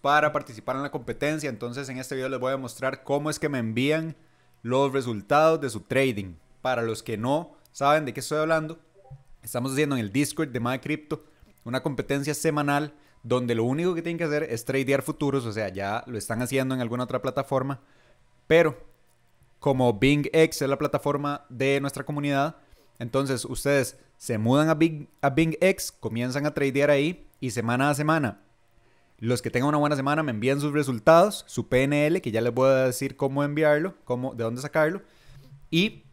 para participar en la competencia. Entonces en este video les voy a mostrar cómo es que me envían los resultados de su trading. Para los que no saben de qué estoy hablando, estamos haciendo en el Discord de MyCrypto una competencia semanal donde lo único que tienen que hacer es tradear futuros, o sea, ya lo están haciendo en alguna otra plataforma, pero como BingX es la plataforma de nuestra comunidad, entonces ustedes se mudan a, Bing, a comienzan a tradear ahí y semana a semana los que tengan una buena semana me envían sus resultados, su PNL, que ya les voy a decir cómo enviarlo, cómo, de dónde sacarlo. Y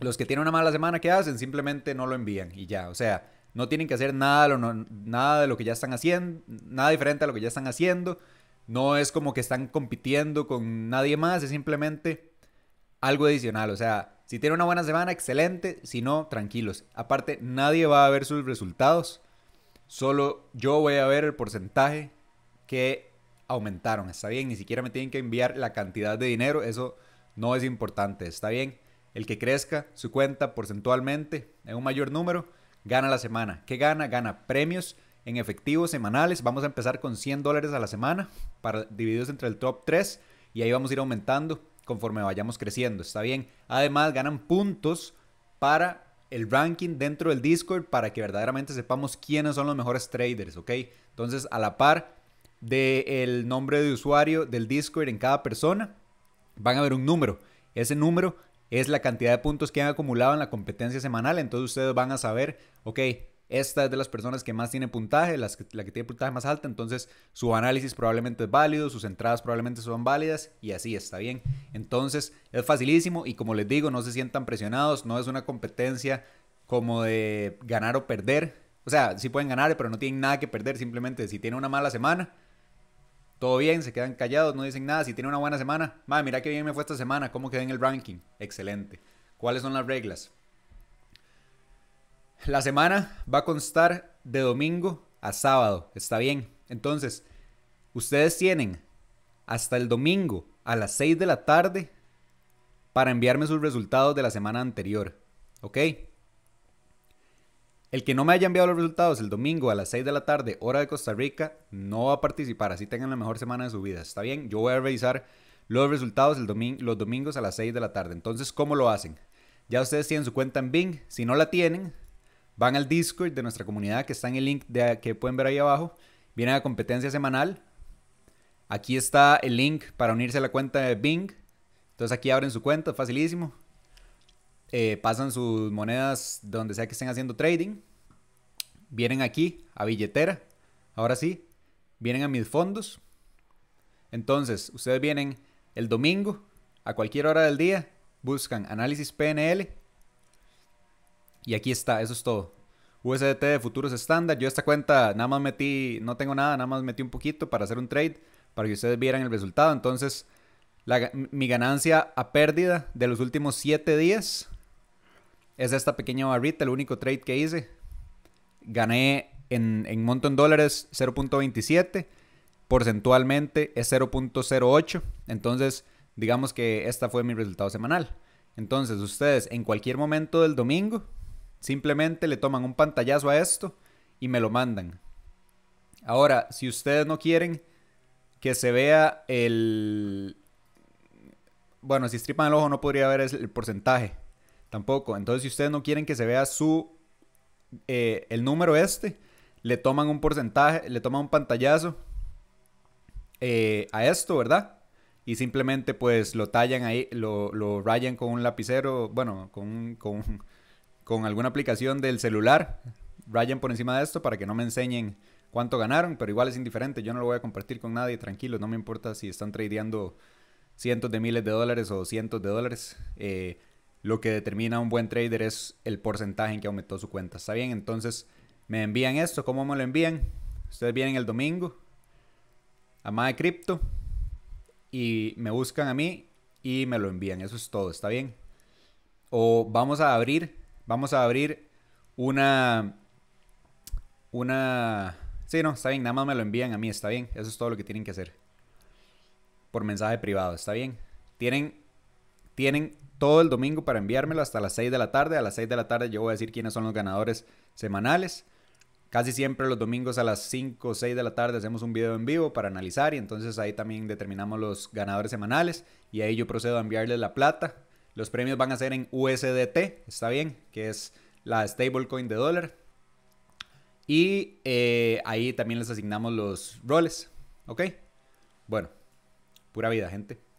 los que tienen una mala semana, ¿qué hacen? Simplemente no lo envían y ya. O sea, no tienen que hacer nada, de lo, nada de lo que ya están haciendo, nada diferente a lo que ya están haciendo. No es como que están compitiendo con nadie más, es simplemente algo adicional. O sea, si tienen una buena semana, excelente. Si no, tranquilos. Aparte, nadie va a ver sus resultados. Solo yo voy a ver el porcentaje que aumentaron, está bien, ni siquiera me tienen que enviar la cantidad de dinero, eso no es importante, está bien. El que crezca su cuenta porcentualmente en un mayor número, gana la semana. ¿Qué gana? Gana premios en efectivo semanales. Vamos a empezar con 100 dólares a la semana, para, divididos entre el top 3, y ahí vamos a ir aumentando conforme vayamos creciendo, está bien. Además, ganan puntos para el ranking dentro del Discord para que verdaderamente sepamos quiénes son los mejores traders, ¿ok? Entonces, a la par, del nombre de usuario del Discord en cada persona, van a ver un número. Ese número es la cantidad de puntos que han acumulado en la competencia semanal. Entonces ustedes van a saber, ok, esta es de las personas que más tiene puntaje, la que tiene puntaje más alta. Entonces su análisis probablemente es válido, sus entradas probablemente son válidas y así está bien. Entonces es facilísimo y como les digo, no se sientan presionados, no es una competencia como de ganar o perder. O sea, si pueden ganar, pero no tienen nada que perder. Simplemente si tiene una mala semana, todo bien, se quedan callados, no dicen nada. Si tiene una buena semana, madre, mira qué bien me fue esta semana, cómo quedé en el ranking. Excelente. ¿Cuáles son las reglas? La semana va a constar de domingo a sábado, está bien. Entonces, ustedes tienen hasta el domingo a las 6 de la tarde para enviarme sus resultados de la semana anterior. ¿Ok? El que no me haya enviado los resultados el domingo a las 6 de la tarde, hora de Costa Rica, no va a participar. Así tengan la mejor semana de su vida. ¿Está bien? Yo voy a revisar los resultados el los domingos a las 6 de la tarde. Entonces, ¿cómo lo hacen? Ya ustedes tienen su cuenta en Bing. Si no la tienen, van al Discord de nuestra comunidad que está en el link que pueden ver ahí abajo. Vienen a competencia semanal. Aquí está el link para unirse a la cuenta de Bing. Entonces aquí abren su cuenta, facilísimo. Eh, pasan sus monedas donde sea que estén haciendo trading, vienen aquí a billetera, ahora sí, vienen a mis fondos. Entonces, ustedes vienen el domingo, a cualquier hora del día, buscan análisis PNL y aquí está, eso es todo. USDT de futuros estándar. Yo esta cuenta nada más metí, no tengo nada, nada más metí un poquito para hacer un trade, para que ustedes vieran el resultado. Entonces, mi ganancia a pérdida de los últimos 7 días es esta pequeña barrita, el único trade que hice. Gané en, montón monto en dólares 0.27, porcentualmente es 0.08, entonces digamos que esta fue mi resultado semanal. Entonces ustedes en cualquier momento del domingo simplemente le toman un pantallazo a esto y me lo mandan. Ahora, si ustedes no quieren que se vea el... Bueno, si estripan el ojo no podría ver el porcentaje, Tampoco. Entonces, si ustedes no quieren que se vea su eh, el número este, le toman un porcentaje, le toman un pantallazo eh, a esto, ¿verdad? Y simplemente pues lo tallan ahí, lo, lo rayan con un lapicero, bueno, con, con, con alguna aplicación del celular, rayan por encima de esto para que no me enseñen cuánto ganaron, pero igual es indiferente, yo no lo voy a compartir con nadie, tranquilo, no me importa si están tradeando cientos de miles de dólares o cientos de dólares. Eh, lo que determina un buen trader es el porcentaje en que aumentó su cuenta. ¿Está bien? Entonces, me envían esto. ¿Cómo me lo envían? Ustedes vienen el domingo a Mae Crypto y me buscan a mí y me lo envían. Eso es todo, ¿está bien? O vamos a abrir, vamos a abrir una una Sí, no, está bien, nada más me lo envían a mí, está bien. Eso es todo lo que tienen que hacer. Por mensaje privado, está bien. Tienen tienen todo el domingo para enviármelo hasta las 6 de la tarde. A las 6 de la tarde yo voy a decir quiénes son los ganadores semanales. Casi siempre los domingos a las 5 o 6 de la tarde hacemos un video en vivo para analizar y entonces ahí también determinamos los ganadores semanales y ahí yo procedo a enviarles la plata. Los premios van a ser en USDT, está bien, que es la stablecoin de dólar. Y eh, ahí también les asignamos los roles, ¿ok? Bueno, pura vida, gente.